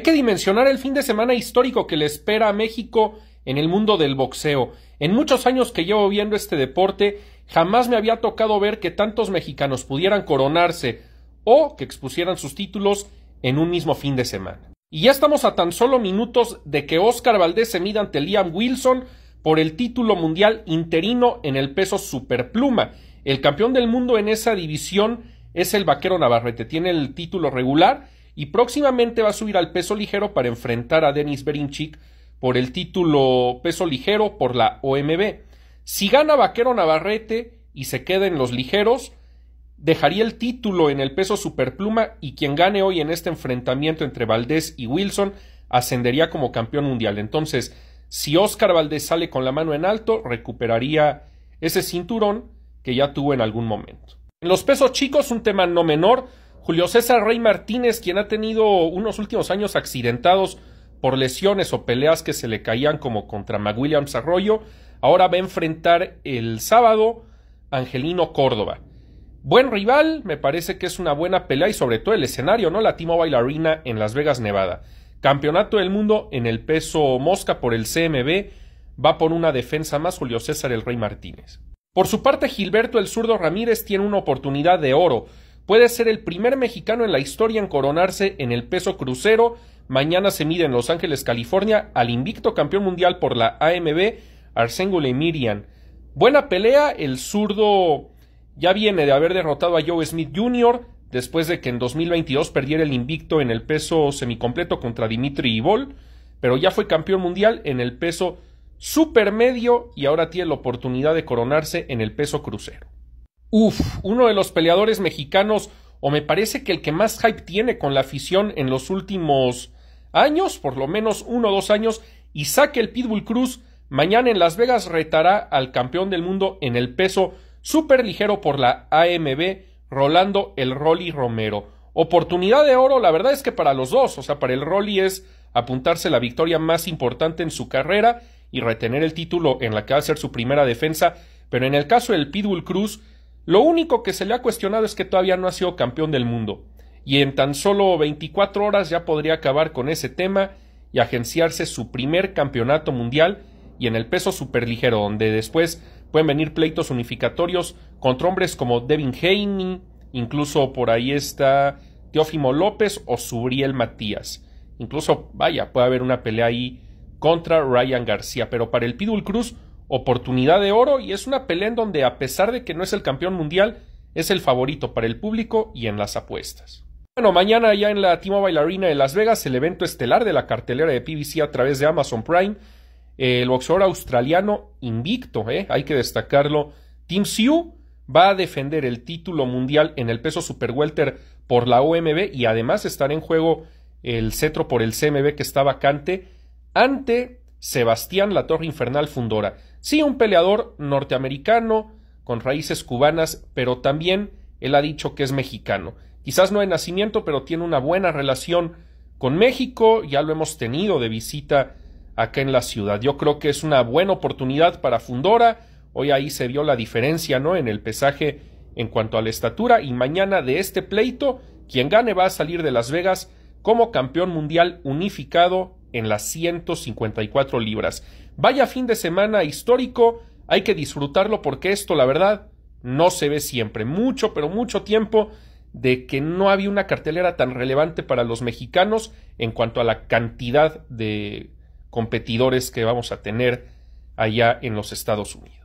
Hay que dimensionar el fin de semana histórico que le espera a México en el mundo del boxeo. En muchos años que llevo viendo este deporte, jamás me había tocado ver que tantos mexicanos pudieran coronarse o que expusieran sus títulos en un mismo fin de semana. Y ya estamos a tan solo minutos de que Oscar Valdés se mida ante Liam Wilson por el título mundial interino en el peso superpluma. El campeón del mundo en esa división es el vaquero Navarrete. Tiene el título regular y próximamente va a subir al peso ligero para enfrentar a Denis Berinchik por el título peso ligero por la OMB. Si gana Vaquero Navarrete y se queda en los ligeros, dejaría el título en el peso superpluma y quien gane hoy en este enfrentamiento entre Valdés y Wilson ascendería como campeón mundial. Entonces, si Oscar Valdés sale con la mano en alto, recuperaría ese cinturón que ya tuvo en algún momento. En los pesos chicos, un tema no menor, Julio César Rey Martínez, quien ha tenido unos últimos años accidentados por lesiones o peleas que se le caían como contra McWilliams Arroyo, ahora va a enfrentar el sábado Angelino Córdoba. Buen rival, me parece que es una buena pelea y sobre todo el escenario, ¿no? La t bailarina en Las Vegas, Nevada. Campeonato del mundo en el peso mosca por el CMB, va por una defensa más Julio César el Rey Martínez. Por su parte, Gilberto el Zurdo Ramírez tiene una oportunidad de oro Puede ser el primer mexicano en la historia en coronarse en el peso crucero. Mañana se mide en Los Ángeles, California, al invicto campeón mundial por la AMB, y Lemirian. Buena pelea, el zurdo ya viene de haber derrotado a Joe Smith Jr. después de que en 2022 perdiera el invicto en el peso semicompleto contra Dimitri Ivol, pero ya fue campeón mundial en el peso supermedio y ahora tiene la oportunidad de coronarse en el peso crucero. Uf, uno de los peleadores mexicanos, o me parece que el que más hype tiene con la afición en los últimos años, por lo menos uno o dos años, y saque el Pitbull Cruz, mañana en Las Vegas retará al campeón del mundo en el peso ligero por la AMB, Rolando el Rolly Romero. Oportunidad de oro, la verdad es que para los dos, o sea, para el Rolly es apuntarse la victoria más importante en su carrera y retener el título en la que va a ser su primera defensa, pero en el caso del Pitbull Cruz, lo único que se le ha cuestionado es que todavía no ha sido campeón del mundo, y en tan solo 24 horas ya podría acabar con ese tema y agenciarse su primer campeonato mundial y en el peso superligero, donde después pueden venir pleitos unificatorios contra hombres como Devin Haney, incluso por ahí está Teófimo López o Subriel Matías. Incluso, vaya, puede haber una pelea ahí contra Ryan García, pero para el Pidul Cruz oportunidad de oro y es una pelea en donde a pesar de que no es el campeón mundial, es el favorito para el público y en las apuestas. Bueno, mañana ya en la Timo Bailarina de Las Vegas, el evento estelar de la cartelera de PBC a través de Amazon Prime, el boxeador australiano invicto, eh, hay que destacarlo, Tim Siu va a defender el título mundial en el peso super welter por la OMB y además estará en juego el cetro por el CMB que está vacante ante Sebastián La Torre Infernal Fundora. Sí, un peleador norteamericano con raíces cubanas, pero también él ha dicho que es mexicano. Quizás no de nacimiento, pero tiene una buena relación con México, ya lo hemos tenido de visita acá en la ciudad. Yo creo que es una buena oportunidad para Fundora. Hoy ahí se vio la diferencia, ¿no? En el pesaje en cuanto a la estatura y mañana de este pleito, quien gane va a salir de Las Vegas como campeón mundial unificado en las 154 libras. Vaya fin de semana histórico, hay que disfrutarlo porque esto, la verdad, no se ve siempre. Mucho, pero mucho tiempo de que no había una cartelera tan relevante para los mexicanos en cuanto a la cantidad de competidores que vamos a tener allá en los Estados Unidos.